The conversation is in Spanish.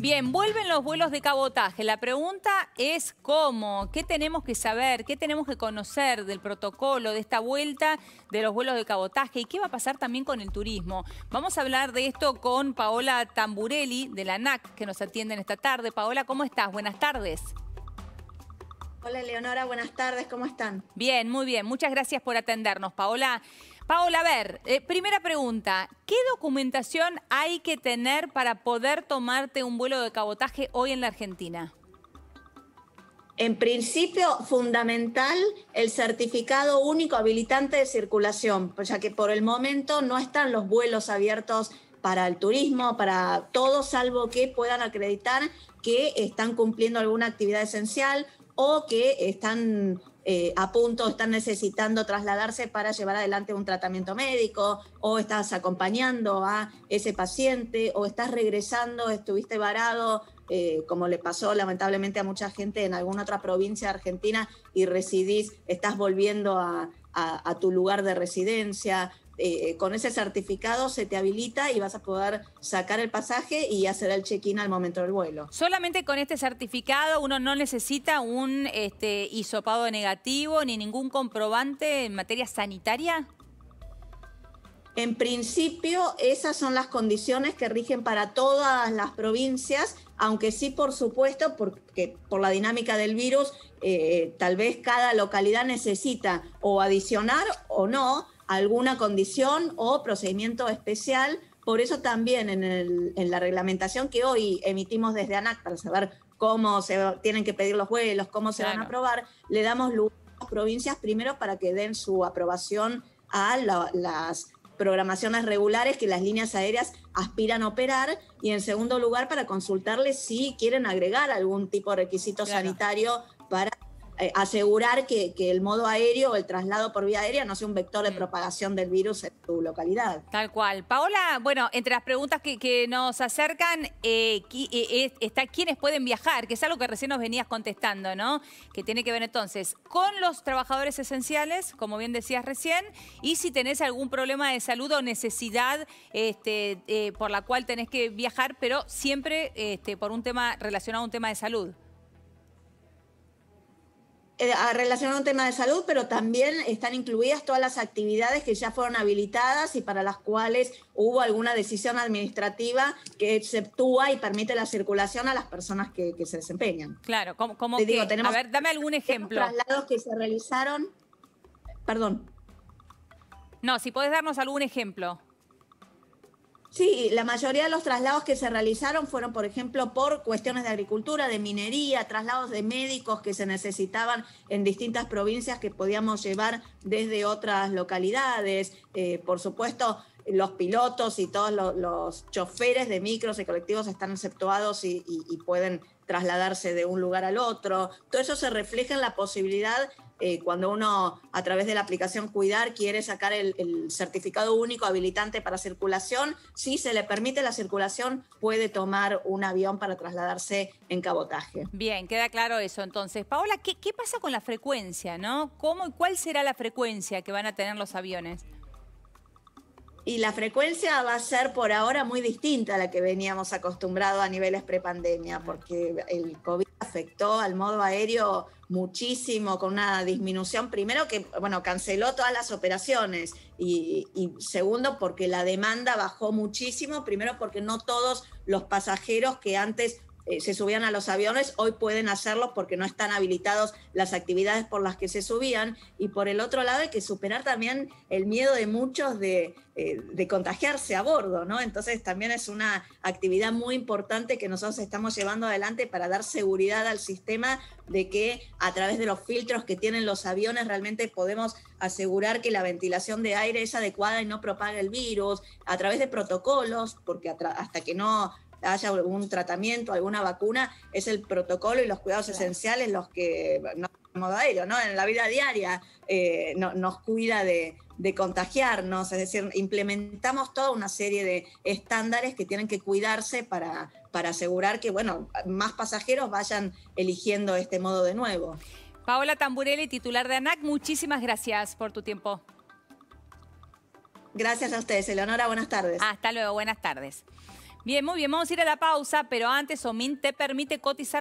Bien, vuelven los vuelos de cabotaje. La pregunta es cómo, qué tenemos que saber, qué tenemos que conocer del protocolo, de esta vuelta de los vuelos de cabotaje y qué va a pasar también con el turismo. Vamos a hablar de esto con Paola Tamburelli de la ANAC que nos atiende esta tarde. Paola, ¿cómo estás? Buenas tardes. Hola Leonora, buenas tardes, ¿cómo están? Bien, muy bien, muchas gracias por atendernos, Paola. Paola, a ver, eh, primera pregunta. ¿Qué documentación hay que tener para poder tomarte un vuelo de cabotaje hoy en la Argentina? En principio, fundamental el certificado único habilitante de circulación, ya que por el momento no están los vuelos abiertos para el turismo, para todo, salvo que puedan acreditar que están cumpliendo alguna actividad esencial o que están eh, a punto, están necesitando trasladarse para llevar adelante un tratamiento médico, o estás acompañando a ese paciente, o estás regresando, estuviste varado, eh, como le pasó lamentablemente a mucha gente en alguna otra provincia de argentina y residís, estás volviendo a tu lugar de residencia, eh, con ese certificado se te habilita y vas a poder sacar el pasaje y hacer el check-in al momento del vuelo. Solamente con este certificado uno no necesita un este, hisopado negativo ni ningún comprobante en materia sanitaria. En principio, esas son las condiciones que rigen para todas las provincias, aunque sí, por supuesto, porque por la dinámica del virus, eh, tal vez cada localidad necesita o adicionar o no alguna condición o procedimiento especial. Por eso también en, la reglamentación que hoy emitimos desde ANAC para saber cómo se tienen que pedir los vuelos, cómo se van a aprobar, le damos lugar a las provincias primero para que den su aprobación a las programaciones regulares que las líneas aéreas aspiran a operar y en segundo lugar para consultarles si quieren agregar algún tipo de requisito sanitario para eh, asegurar que, que, el modo aéreo o el traslado por vía aérea no sea un vector de mm. propagación del virus en tu localidad. Tal cual. Paola, bueno, entre las preguntas que, nos acercan eh, eh, está quiénes pueden viajar, que es algo que recién nos venías contestando, ¿no? Que tiene que ver entonces con los trabajadores esenciales, como bien decías recién, y si tenés algún problema de salud o necesidad este, por la cual tenés que viajar, pero siempre este, por un tema relacionado a un tema de salud. Eh, a relacionado a un tema de salud, pero también están incluidas todas las actividades que ya fueron habilitadas y para las cuales hubo alguna decisión administrativa que exceptúa y permite la circulación a las personas que, se desempeñan. Claro, como, como Te digo, tenemos, a ver, dame algún ejemplo. Traslados que se realizaron, perdón. No, si podés darnos algún ejemplo. Sí, la mayoría de los traslados que se realizaron fueron, por ejemplo, por cuestiones de agricultura, de minería, traslados de médicos que se necesitaban en distintas provincias que podíamos llevar desde otras localidades. Eh, por supuesto, los pilotos y todos los, choferes de micros y colectivos están exceptuados y pueden trasladarse de un lugar al otro. Todo eso se refleja en la posibilidad eh, cuando uno a través de la aplicación Cuidar quiere sacar el, certificado único habilitante para circulación, si se le permite la circulación, puede tomar un avión para trasladarse en cabotaje. Bien, queda claro eso entonces. Paola, ¿qué, qué pasa con la frecuencia? ¿no? ¿Cómo y cuál será la frecuencia que van a tener los aviones? y la frecuencia va a ser por ahora muy distinta a la que veníamos acostumbrados a niveles prepandemia, porque el COVID afectó al modo aéreo muchísimo, con una disminución, primero que, bueno, canceló todas las operaciones y, y, segundo porque la demanda bajó muchísimo, primero porque no todos los pasajeros que antes eh, se subían a los aviones, hoy pueden hacerlo porque no están habilitados las actividades por las que se subían. Y por el otro lado hay que superar también el miedo de muchos de, eh, de contagiarse a bordo, ¿no? Entonces también es una actividad muy importante que nosotros estamos llevando adelante para dar seguridad al sistema de que a través de los filtros que tienen los aviones realmente podemos asegurar que la ventilación de aire es adecuada y no propaga el virus, a través de protocolos, porque hasta que no haya algún tratamiento, alguna vacuna, es el protocolo y los cuidados esenciales los que nos ello, ¿no? En la vida diaria eh, nos cuida de, contagiarnos, es decir, implementamos toda una serie de estándares que tienen que cuidarse para, para asegurar que, bueno, más pasajeros vayan eligiendo este modo de nuevo. Paola Tamburelli, titular de ANAC, muchísimas gracias por tu tiempo. Gracias a ustedes, Eleonora, buenas tardes. Hasta luego, buenas tardes. Bien, muy bien, vamos a ir a la pausa, pero antes, Omin, te permite cotizar.